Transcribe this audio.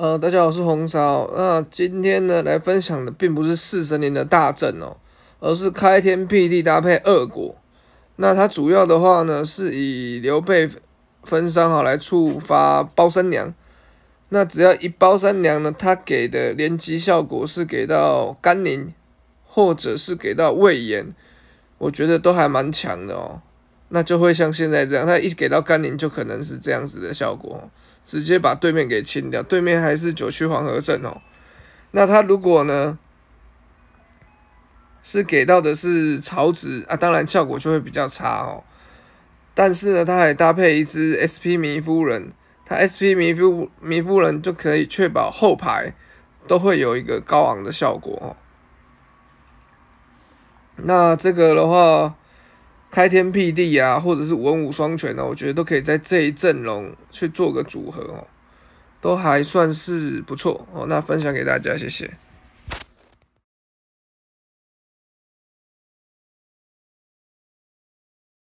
呃，大家好，我是红烧。那今天呢，来分享的并不是四十年的大阵哦，而是开天辟地搭配恶果。那它主要的话呢，是以刘备分伤哈来触发包三娘。那只要一包三娘呢，它给的连击效果是给到甘宁，或者是给到魏延，我觉得都还蛮强的哦。那就会像现在这样，他一给到甘宁，就可能是这样子的效果，直接把对面给清掉。对面还是九曲黄河阵哦。那他如果呢，是给到的是曹植啊，当然效果就会比较差哦。但是呢，他还搭配一只 SP 迷夫人，他 SP 迷夫迷夫人就可以确保后排都会有一个高昂的效果哦。那这个的话。开天辟地啊，或者是文武双全呢，我觉得都可以在这一阵容去做个组合哦，都还算是不错哦。那分享给大家，谢谢。